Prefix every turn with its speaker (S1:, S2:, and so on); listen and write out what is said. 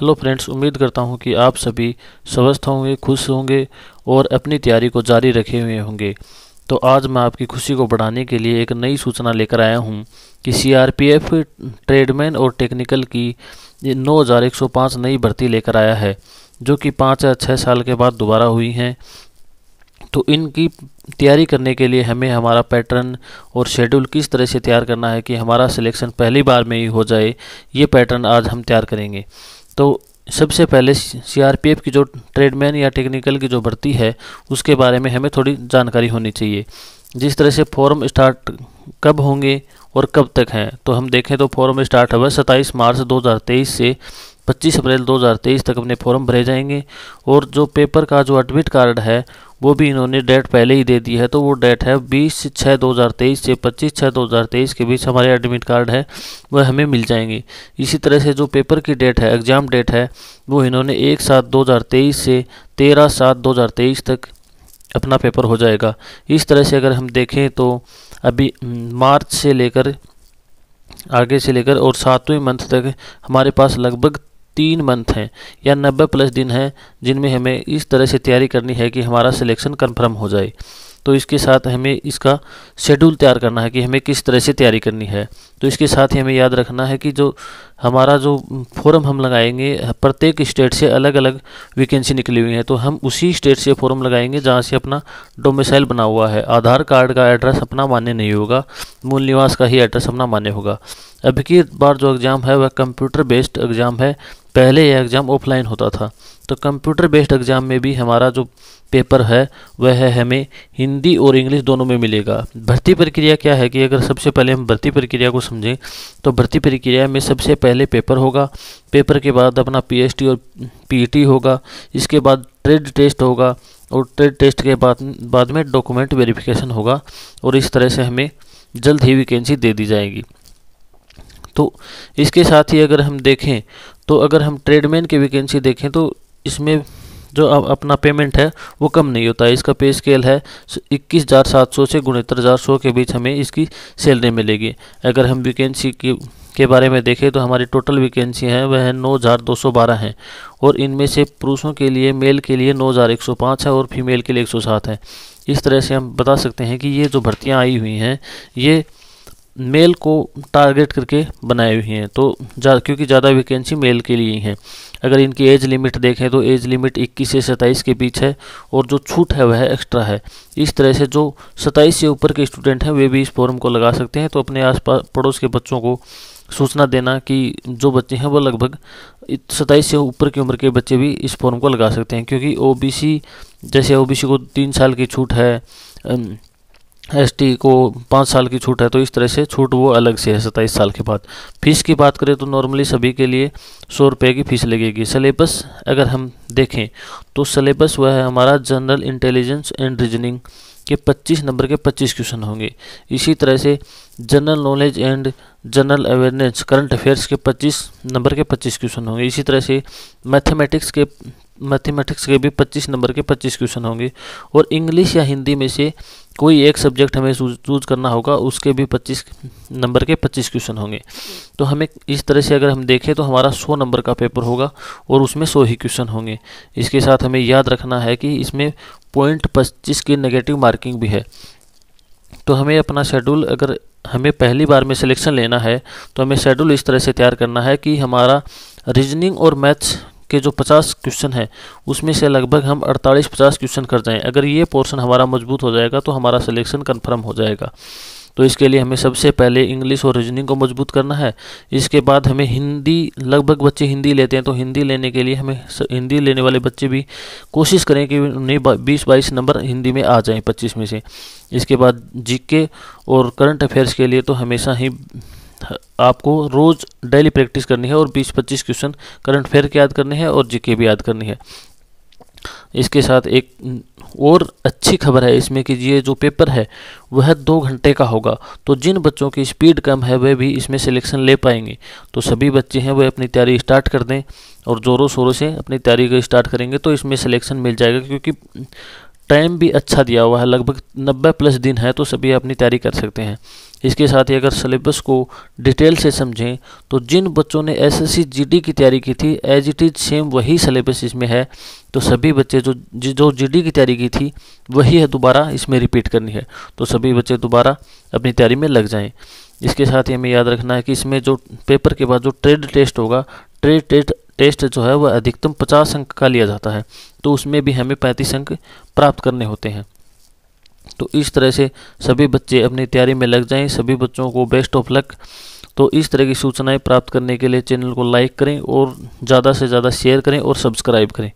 S1: hello friends उम्मीद करता हूं कि आप सभी स्वस्थ होंगे खुश होंगे और अपनी तैयारी को जारी रखे हुए होंगे तो आज मैं आपकी खुशी को बढ़ाने के लिए एक नई सूचना लेकर आया हूं कि सीआरपीएफ ट्रेडमैन और टेक्निकल की 9105 नई भर्ती लेकर आया है जो कि पाँच या छः साल के बाद दोबारा हुई हैं तो इनकी तैयारी करने के लिए हमें हमारा पैटर्न और शेड्यूल किस तरह से तैयार करना है कि हमारा सिलेक्शन पहली बार में ही हो जाए ये पैटर्न आज हम तैयार करेंगे तो सबसे पहले सीआरपीएफ की जो ट्रेडमैन या टेक्निकल की जो भर्ती है उसके बारे में हमें थोड़ी जानकारी होनी चाहिए जिस तरह से फॉर्म स्टार्ट कब होंगे और कब तक हैं तो हम देखें तो फॉर्म स्टार्ट हुआ सत्ताईस मार्च 2023 से 25 अप्रैल 2023 तक अपने फॉर्म भरे जाएंगे और जो पेपर का जो एडमिट कार्ड है वो भी इन्होंने डेट पहले ही दे दी है तो वो डेट है 20 छः 2023 से 25 छः 2023 के बीच हमारे एडमिट कार्ड है वह हमें मिल जाएंगे इसी तरह से जो पेपर की डेट है एग्ज़ाम डेट है वो इन्होंने एक सात 2023 से तेरह सात 2023 तक अपना पेपर हो जाएगा इस तरह से अगर हम देखें तो अभी हम्म, मार्च से लेकर आगे से लेकर और सातवें मंथ तक हमारे पास लगभग तीन मंथ हैं या नब्बे प्लस दिन हैं जिनमें हमें इस तरह से तैयारी करनी है कि हमारा सिलेक्शन कंफर्म हो जाए तो इसके साथ हमें इसका शेड्यूल तैयार करना है कि हमें किस तरह से तैयारी करनी है तो इसके साथ ही हमें याद रखना है कि जो हमारा जो फॉर्म हम लगाएंगे प्रत्येक स्टेट से अलग अलग वैकेंसी निकली हुई है तो हम उसी स्टेट से फॉरम लगाएंगे जहाँ से अपना डोमिसाइल बना हुआ है आधार कार्ड का एड्रेस अपना मान्य नहीं होगा मूल निवास का ही एड्रेस अपना मान्य होगा अभी की बार जो एग्ज़ाम है वह कंप्यूटर बेस्ड एग्ज़ाम है पहले यह एग्ज़ाम ऑफलाइन होता था तो कंप्यूटर बेस्ड एग्ज़ाम में भी हमारा जो पेपर है वह है हमें हिंदी और इंग्लिश दोनों में मिलेगा भर्ती प्रक्रिया क्या है कि अगर सबसे पहले हम भर्ती प्रक्रिया को समझें तो भर्ती प्रक्रिया में सबसे पहले पेपर होगा पेपर के बाद अपना पीएसटी और पीटी e होगा इसके बाद ट्रेड टेस्ट होगा और ट्रेड टेस्ट के बाद बाद में डॉक्यूमेंट वेरिफिकेशन होगा और इस तरह से हमें जल्द ही वैकेंसी दे दी जाएगी तो इसके साथ ही अगर हम देखें तो अगर हम ट्रेडमैन की वैकेंसी देखें तो इसमें जो अपना पेमेंट है वो कम नहीं होता है इसका पे स्केल है इक्कीस हज़ार सात सौ से गुणहत्तर हज़ार सौ के बीच हमें इसकी सैलरी मिलेगी अगर हम वैकेंसी की के बारे में देखें तो हमारी टोटल वैकेंसी हैं वह है नौ हज़ार दो सौ बारह हैं और इनमें से पुरुषों के लिए मेल के लिए नौ हज़ार एक सौ पाँच है और फीमेल के लिए एक सौ सात है इस तरह से हम बता सकते हैं कि ये जो भर्तियाँ आई हुई हैं ये मेल को टारगेट करके बनाए हुए हैं तो जा, क्योंकि ज़्यादा वैकेंसी मेल के लिए ही हैं अगर इनकी एज लिमिट देखें तो एज लिमिट 21 से 27 के बीच है और जो छूट है वह एक्स्ट्रा है इस तरह से जो 27 से ऊपर के स्टूडेंट हैं वे भी इस फॉर्म को लगा सकते हैं तो अपने आस पड़ोस के बच्चों को सूचना देना कि जो बच्चे हैं वो लगभग सताईस से ऊपर की उम्र के बच्चे भी इस फॉर्म को लगा सकते हैं क्योंकि ओ जैसे ओ को तीन साल की छूट है टी को पाँच साल की छूट है तो इस तरह से छूट वो अलग से है सत्ताईस साल के बाद फीस की बात करें तो नॉर्मली सभी के लिए सौ रुपये की फ़ीस लगेगी सलेबस अगर हम देखें तो सलेबस वह है हमारा जनरल इंटेलिजेंस एंड रीजनिंग के 25 नंबर के 25 क्वेश्चन होंगे इसी तरह से general knowledge and general awareness current affairs के पच्चीस नंबर के पच्चीस क्वेश्चन होंगे इसी तरह से मैथमेटिक्स के मैथमेटिक्स के भी 25 नंबर के 25 क्वेश्चन होंगे और इंग्लिश या हिंदी में से कोई एक सब्जेक्ट हमें चूज करना होगा उसके भी 25 नंबर के 25 क्वेश्चन होंगे तो हमें इस तरह से अगर हम देखें तो हमारा 100 नंबर का पेपर होगा और उसमें 100 ही क्वेश्चन होंगे इसके साथ हमें याद रखना है कि इसमें पॉइंट पच्चीस की नेगेटिव मार्किंग भी है तो हमें अपना शेड्यूल अगर हमें पहली बार में सिलेक्शन लेना है तो हमें शेड्यूल इस तरह से तैयार करना है कि हमारा रीजनिंग और मैथ्स के जो 50 क्वेश्चन है उसमें से लगभग हम 48-50 क्वेश्चन कर जाएं अगर ये पोर्शन हमारा मजबूत हो जाएगा तो हमारा सिलेक्शन कन्फर्म हो जाएगा तो इसके लिए हमें सबसे पहले इंग्लिश और रीजनिंग को मजबूत करना है इसके बाद हमें हिंदी लगभग बच्चे हिंदी लेते हैं तो हिंदी लेने के लिए हमें हिंदी लेने वाले बच्चे भी कोशिश करें कि उन्हें बीस बाईस नंबर हिंदी में आ जाएं पच्चीस में से इसके बाद जीके और करंट अफेयर्स के लिए तो हमेशा ही आपको रोज़ डेली प्रैक्टिस करनी है और 20-25 क्वेश्चन करंट अफेयर के याद करने हैं और जीके भी याद करनी है इसके साथ एक और अच्छी खबर है इसमें कि ये जो पेपर है वह दो घंटे का होगा तो जिन बच्चों की स्पीड कम है वह भी इसमें सिलेक्शन ले पाएंगे तो सभी बच्चे हैं वह अपनी तैयारी स्टार्ट कर दें और ज़ोरों शोरों से अपनी तैयारी को स्टार्ट करेंगे तो इसमें सिलेक्शन मिल जाएगा क्योंकि टाइम भी अच्छा दिया हुआ है लगभग 90 प्लस दिन है तो सभी अपनी तैयारी कर सकते हैं इसके साथ ही अगर सिलेबस को डिटेल से समझें तो जिन बच्चों ने एसएससी जीडी की तैयारी की थी एज इट इज सेम वही सिलेबस इसमें है तो सभी बच्चे जो जो जीडी की तैयारी की थी वही है दोबारा इसमें रिपीट करनी है तो सभी बच्चे दोबारा अपनी तैयारी में लग जाएँ इसके साथ ही हमें याद रखना है कि इसमें जो पेपर के बाद जो ट्रेड टेस्ट होगा ट्रेड टेस्ट टेस्ट जो है वह अधिकतम पचास अंक का लिया जाता है तो उसमें भी हमें पैंतीस अंक प्राप्त करने होते हैं तो इस तरह से सभी बच्चे अपनी तैयारी में लग जाएं सभी बच्चों को बेस्ट ऑफ लक तो इस तरह की सूचनाएं प्राप्त करने के लिए चैनल को लाइक करें और ज़्यादा से ज़्यादा शेयर करें और सब्सक्राइब करें